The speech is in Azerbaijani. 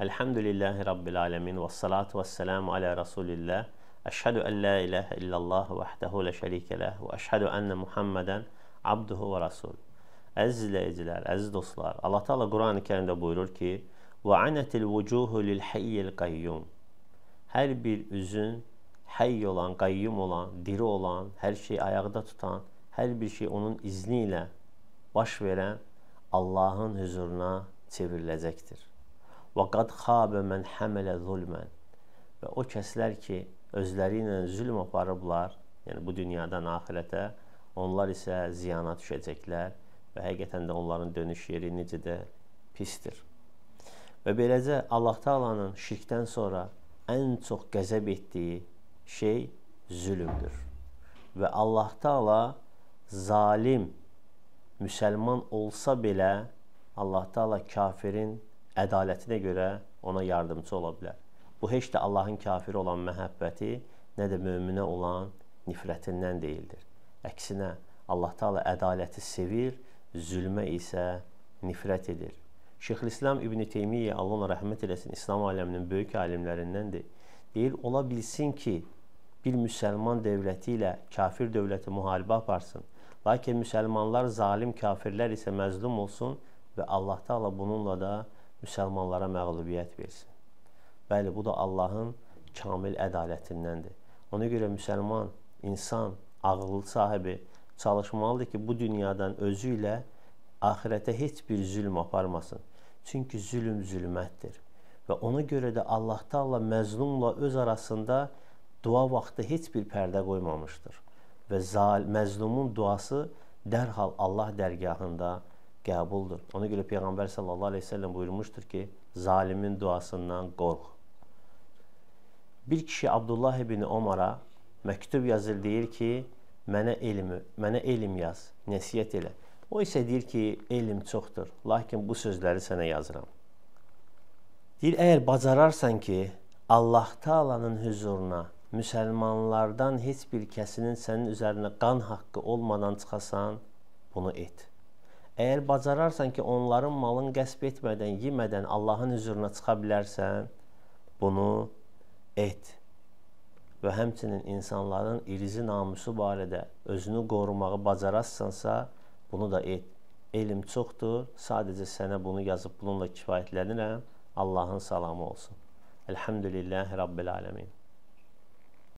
Elhamdülillahi Rabbil alemin ve salatu ve selamu ala Resulillah. Eşhedü en la ilahe illallah vahdehu la şerike leh ve eşhedü enne Muhammeden abduhu ve rasul. Əziz izləyicilər, əziz dostlar, Allah Teala Qurani Kərimdə buyurur ki: "Və anatil vucuhu lil hayyil qayyum." Hər bir üzün həy olan, qayyum olan, diri olan, hər şeyi ayaqda tutan, hər bir şey onun izni ilə baş verən Allahın huzuruna çevriləcəkdir. Və qad xabə mən həmələ zulmən. Və o kəslər ki, özləri ilə zülm aparıblar, yəni bu dünyadan axirətə, onlar isə ziyana düşəcəklər və həqiqətən də onların dönüş yeri necə də pisdir. Və beləcə Allah Taala'nın şirkdən sonra ən çox qəzəb etdiyi şey zülmdür. Və Allah Taala zalim müsəlman olsa belə Allah Taala kafirin ədaləti də görə ona yardımçı ola bilər. Bu heç də Allahın kafiri olan məhəbbəti, nə də möminə olan nifrətindən deyildir. Əksinə, Allah Taala ədaləti sevir, zülmə isə nifrət edir. Şeyxülislam İbn Teymiyyə Allah ona rəhmət eləsin, İslam aləminin böyük alimlərindəndir. Deyir, ola bilsin ki, bir müsəlman dövləti ilə kafir dövləti müharibə aparsın. Lakin müsəlmanlar zalim kafirlər isə məzlum olsun və Allah Taala bununla da müsəlmanlara məğlubiyyət versin. Bəli, bu da Allahın kamil ədalətindəndir. Ona görə müsəlman, insan, ağıllı sahibi çalışmalıdır ki, bu dünyadan özü ilə axirətə heç bir zülm aparmasın. Çünki zülm zülmətdir. Və ona görə də Allah Taala məzlumla öz arasında dua vaxtı heç bir pərdə qoymamışdır. Və zal məzlumun duası dərhal Allah dərgahında qəbuldur. Ona görə Peyğəmbər sallallahu əleyhi və səlləm buyurmuşdur ki, zalimin duasından qorx. Bir kişi Abdullah ibn Omara məktub yazır deyir ki, mənə elmi, mənə elm yaz, nəsihət elə. O isə deyir ki, elm çoxdur, lakin bu sözləri sənə yazıram. Deyir, əgər bacararsan ki, Allah Taala'nın huzuruna müsəlmanlardan heç bir kəsinin sənin üzərinə qan haqqı olmadan çıxasan, bunu et. Əgər bacararsan ki, onların malını qəsb etmədən, yemədən Allahın hüzuruna çıxa bilərsən, bunu et. Və həmçinin insanların irizi namusu barədə özünü qorumağı bacararsansa, bunu da et. Elm çoxdur, sadəcə sənə bunu yazıb bununla kifayətlənirəm. Allahın salamı olsun. Elhamdülillahi Rabbil Alemin.